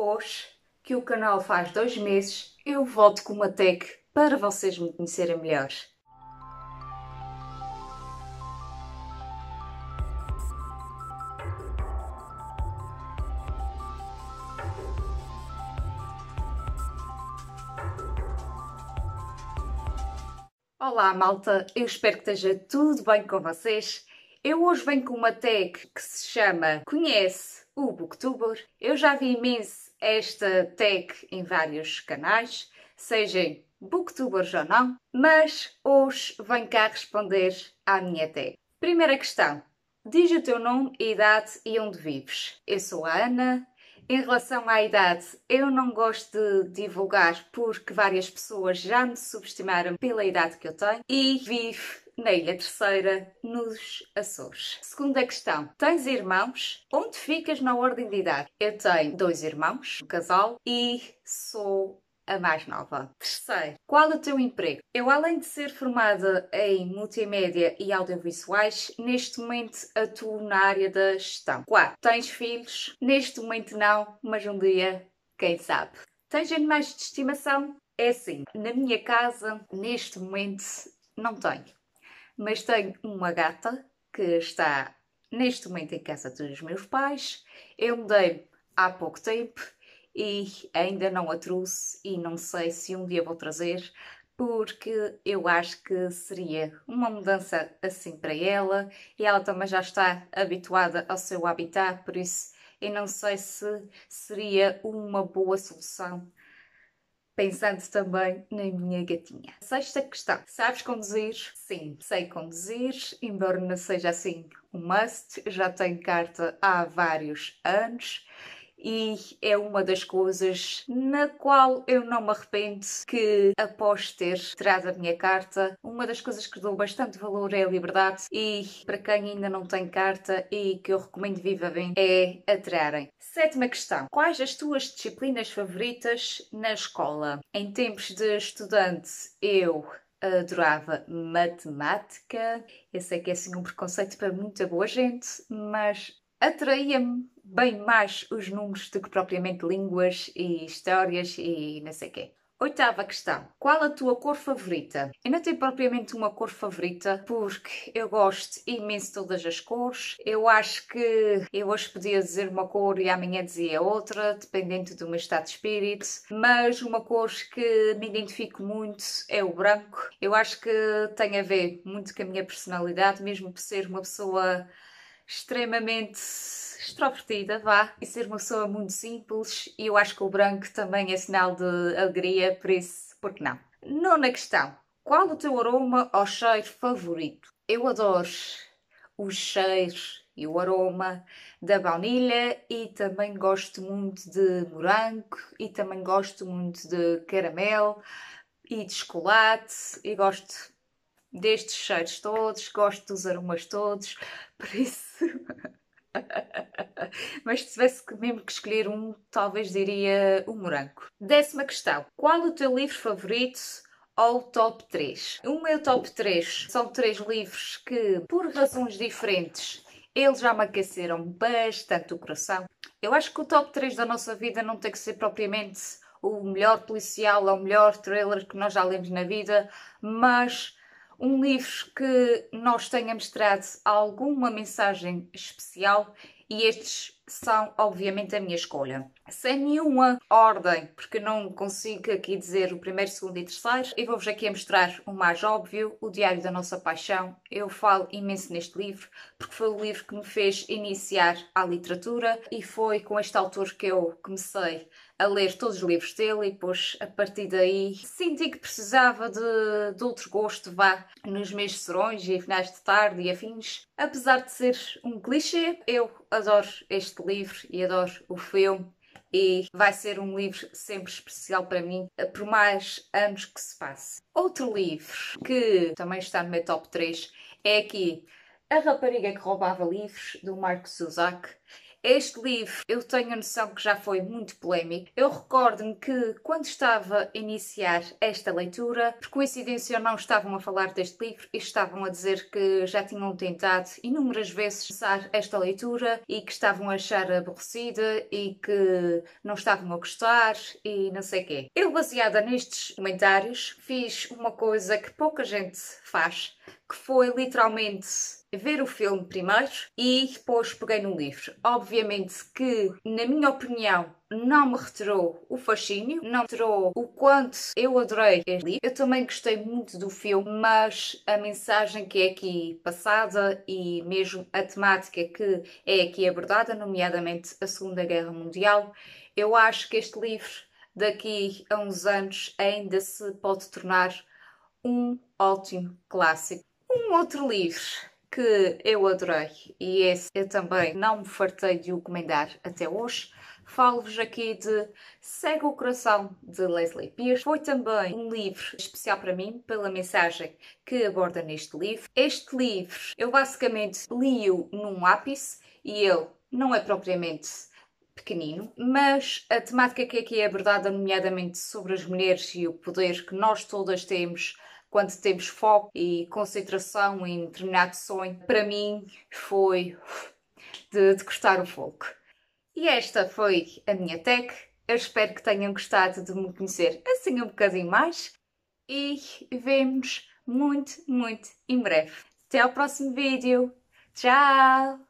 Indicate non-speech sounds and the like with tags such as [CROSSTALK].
Hoje, que o canal faz dois meses, eu volto com uma tech para vocês me conhecerem melhor. Olá malta, eu espero que esteja tudo bem com vocês. Eu hoje venho com uma tag que se chama Conhece o Booktuber. Eu já vi imenso esta tag em vários canais, sejam booktubers ou não, mas hoje vem cá responder à minha tag. Primeira questão: diz o teu nome, idade e onde vives. Eu sou a Ana. Em relação à idade, eu não gosto de divulgar porque várias pessoas já me subestimaram pela idade que eu tenho e vivo na Ilha Terceira, nos Açores. Segunda questão: tens irmãos? Onde ficas na ordem de idade? Eu tenho dois irmãos, um casal, e sou a mais nova. Terceiro, qual o teu emprego? Eu, além de ser formada em multimédia e audiovisuais, neste momento atuo na área da gestão. Quarto, tens filhos? Neste momento não, mas um dia, quem sabe. Tens animais de estimação? É assim, na minha casa, neste momento, não tenho mas tenho uma gata que está neste momento em casa dos meus pais. Eu mudei há pouco tempo e ainda não a trouxe e não sei se um dia vou trazer porque eu acho que seria uma mudança assim para ela e ela também já está habituada ao seu habitat, por isso eu não sei se seria uma boa solução pensando também na minha gatinha. Sexta questão: sabes conduzir? Sim, sei conduzir, embora não seja assim um must, já tenho carta há vários anos e é uma das coisas na qual eu não me arrependo que após ter tirado a minha carta, uma das coisas que dou bastante valor é a liberdade e para quem ainda não tem carta e que eu recomendo vivamente é atirarem. Sétima questão. Quais as tuas disciplinas favoritas na escola? Em tempos de estudante, eu adorava matemática. Eu sei que é assim um preconceito para muita boa gente, mas atraía-me bem mais os números do que propriamente línguas e histórias e não sei o quê. Oitava questão. Qual a tua cor favorita? Eu não tenho propriamente uma cor favorita porque eu gosto imenso de todas as cores. Eu acho que eu hoje podia dizer uma cor e amanhã dizia outra, dependendo do meu estado de espírito. Mas uma cor que me identifico muito é o branco. Eu acho que tem a ver muito com a minha personalidade, mesmo por ser uma pessoa extremamente extrovertida, vá, e ser uma pessoa muito simples, e eu acho que o branco também é sinal de alegria, por isso, porque não? Nona questão. Qual o teu aroma ou cheiro favorito? Eu adoro os cheiros e o aroma da baunilha e também gosto muito de morango e também gosto muito de caramelo e de chocolate e gosto destes cheiros todos, gosto dos aromas todos, [LAUGHS] por isso. [LAUGHS] Mas se tivesse mesmo que escolher um, talvez diria o um morango. Décima questão: qual o teu livro favorito o top 3. O meu top 3 são três livros que, por razões diferentes, eles já me aqueceram bastante o coração. Eu acho que o top 3 da nossa vida não tem que ser propriamente o melhor policial ou o melhor thriller que nós já lemos na vida, mas um livro que nós tenha mostrado alguma mensagem especial e estes são, obviamente, a minha escolha. Sem nenhuma ordem, porque não consigo aqui dizer o primeiro, segundo e terceiro, e vou-vos aqui mostrar o mais óbvio, o Diário da Nossa Paixão. Eu falo imenso neste livro, porque foi o livro que me fez iniciar a literatura e foi com este autor que eu comecei a ler todos os livros dele e depois, a partir daí, senti que precisava de, de outro gosto, vá, nos meus serões e finais de tarde e afins. Apesar de ser um clichê, eu adoro este livro e adoro o filme e vai ser um livro sempre especial para mim, por mais anos que se passe. Outro livro que também está no meu top 3 é aqui A Rapariga que Roubava Livros, do Marco Suzak. Este livro eu tenho a noção que já foi muito polémico. Eu recordo-me que quando estava a iniciar esta leitura, por coincidência não estavam a falar deste livro e estavam a dizer que já tinham tentado inúmeras vezes começar esta leitura e que estavam a achar aborrecida e que não estavam a gostar e não sei o quê. Eu, baseada nestes comentários, fiz uma coisa que pouca gente faz, que foi literalmente ver o filme primeiro e depois peguei no livro. Obviamente que, na minha opinião, não me retirou o fascínio, não me retirou o quanto eu adorei este livro. Eu também gostei muito do filme, mas a mensagem que é aqui passada e mesmo a temática que é aqui abordada, nomeadamente a Segunda Guerra Mundial, eu acho que este livro daqui a uns anos ainda se pode tornar um ótimo clássico. Um outro livro que eu adorei e esse eu também não me fartei de o recomendar até hoje. Falo-vos aqui de Segue o Coração, de Leslie Pierce. Foi também um livro especial para mim, pela mensagem que aborda neste livro. Este livro eu basicamente li-o num ápice e ele não é propriamente pequenino, mas a temática que aqui é abordada, nomeadamente sobre as mulheres e o poder que nós todas temos quando temos foco e concentração em determinado sonho, para mim foi de, de cortar o fogo. E esta foi a minha tech. Eu espero que tenham gostado de me conhecer assim um bocadinho mais e vemos muito, muito em breve. Até ao próximo vídeo. Tchau!